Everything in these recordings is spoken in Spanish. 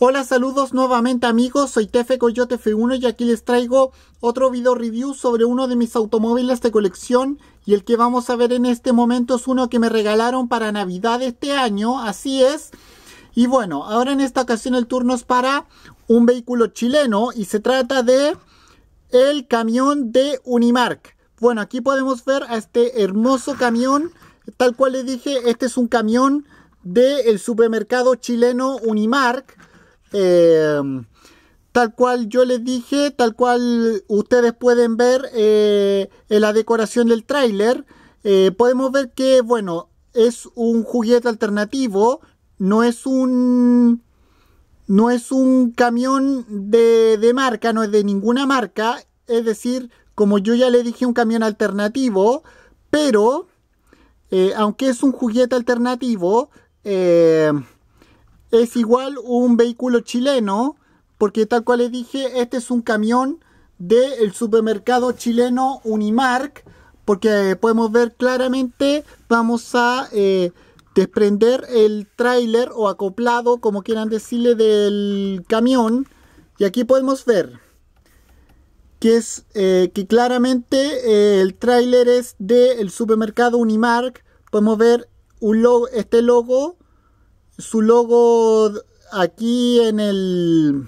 Hola, saludos nuevamente amigos, soy Tefe Coyote F1 y aquí les traigo otro video review sobre uno de mis automóviles de colección y el que vamos a ver en este momento es uno que me regalaron para Navidad este año, así es. Y bueno, ahora en esta ocasión el turno es para un vehículo chileno y se trata de el camión de Unimark. Bueno, aquí podemos ver a este hermoso camión, tal cual le dije, este es un camión del supermercado chileno Unimark Em, tal cual yo les dije, tal cual ustedes pueden ver eh, en la decoración del tráiler, eh, podemos ver que, bueno, es un juguete alternativo, no es un... No es un camión de, marca, no es de ninguna marca, es decir, como yo ya le dije, un camión alternativo, pero eh, aunque es un juguete alternativo, es igual un vehículo chileno, porque tal cual les dije, este es un camión del supermercado chileno Unimark, porque eh, podemos ver claramente, vamos a eh, desprender el tráiler o acoplado, como quieran decirle, del camión. Y aquí podemos ver que es eh, que claramente el tráiler es del supermercado Unimark. Podemos ver un logo, este logo su logo aquí en el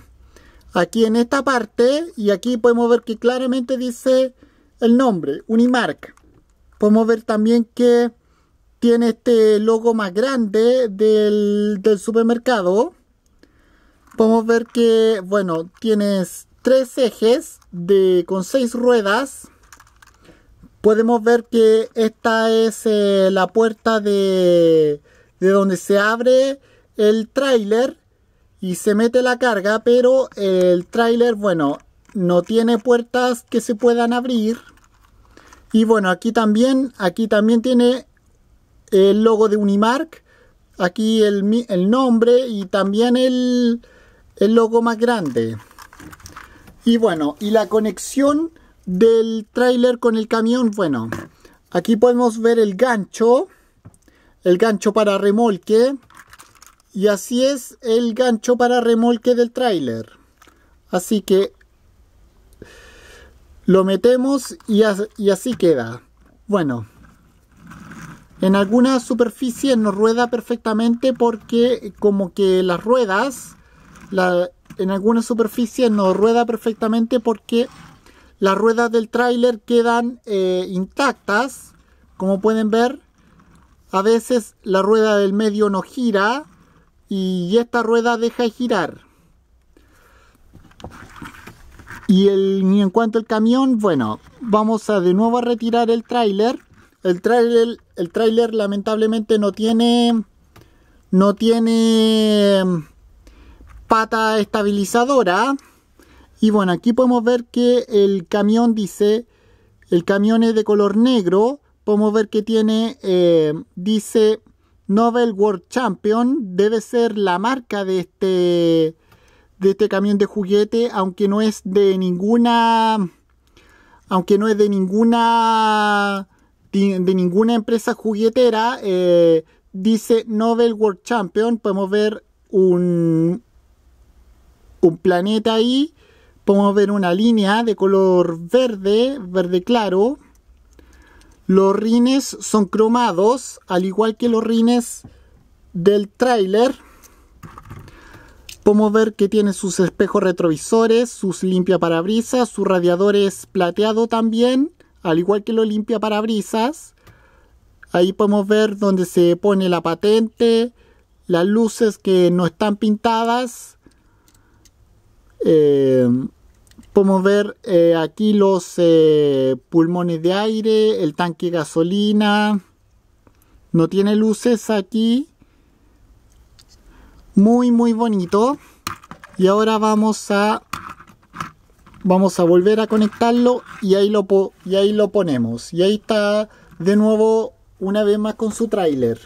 aquí en esta parte y aquí podemos ver que claramente dice el nombre Unimark podemos ver también que tiene este logo más grande del, supermercado podemos ver que bueno tienes tres ejes de con seis ruedas podemos ver que esta es eh, la puerta de de donde se abre el tráiler y se mete la carga, pero el tráiler, bueno, no tiene puertas que se puedan abrir. Y bueno, aquí también, aquí también tiene el logo de Unimark, aquí el, nombre y también el, el logo más grande. Y bueno, y la conexión del tráiler con el camión, bueno, aquí podemos ver el gancho el gancho para remolque y así es el gancho para remolque del tráiler así que lo metemos y, así queda bueno en algunas superficies nos rueda perfectamente porque como que las ruedas en algunas superficies nos rueda perfectamente porque las ruedas del tráiler quedan eh, intactas como pueden ver a veces la rueda del medio no gira y esta rueda deja de girar. Y, el, en cuanto al camión, bueno, vamos a de nuevo a retirar el tráiler. El tráiler el tráiler lamentablemente no tiene no tiene pata estabilizadora. Y bueno, aquí podemos ver que el camión dice, el camión es de color negro Podemos ver que tiene, eh, dice Nobel World Champion, debe ser la marca de este, de este camión de juguete, aunque no es de ninguna, aunque no es de ninguna, de, ninguna empresa juguetera, eh, dice Nobel World Champion, podemos ver un, un planeta ahí, podemos ver una línea de color verde, verde claro, los rines son cromados, al igual que los rines del tráiler. Podemos ver que tiene sus espejos retrovisores, sus limpiaparabrisas, su radiador es plateado también, al igual que los limpiaparabrisas. Ahí podemos ver donde se pone la patente, las luces que no están pintadas. Eh, Podemos ver eh, aquí los eh, pulmones de aire, el tanque de gasolina. No tiene luces aquí. Muy, muy bonito. Y ahora vamos a vamos a volver a conectarlo y ahí lo, y ahí lo ponemos. Y ahí está de nuevo una vez más con su tráiler.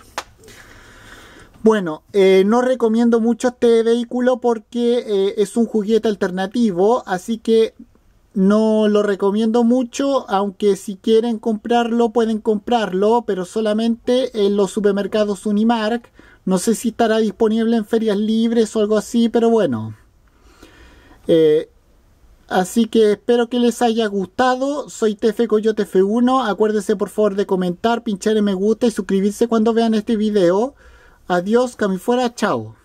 Bueno, eh, no recomiendo mucho este vehículo porque eh, es un juguete alternativo, así que no lo recomiendo mucho, aunque si quieren comprarlo pueden comprarlo, pero solamente en los supermercados Unimark. No sé si estará disponible en ferias libres o algo así, pero bueno. Eh, así que espero que les haya gustado. Soy TF Coyote F1. Acuérdense por favor de comentar, pinchar en me gusta y suscribirse cuando vean este video. Adiós, camifuera, chao.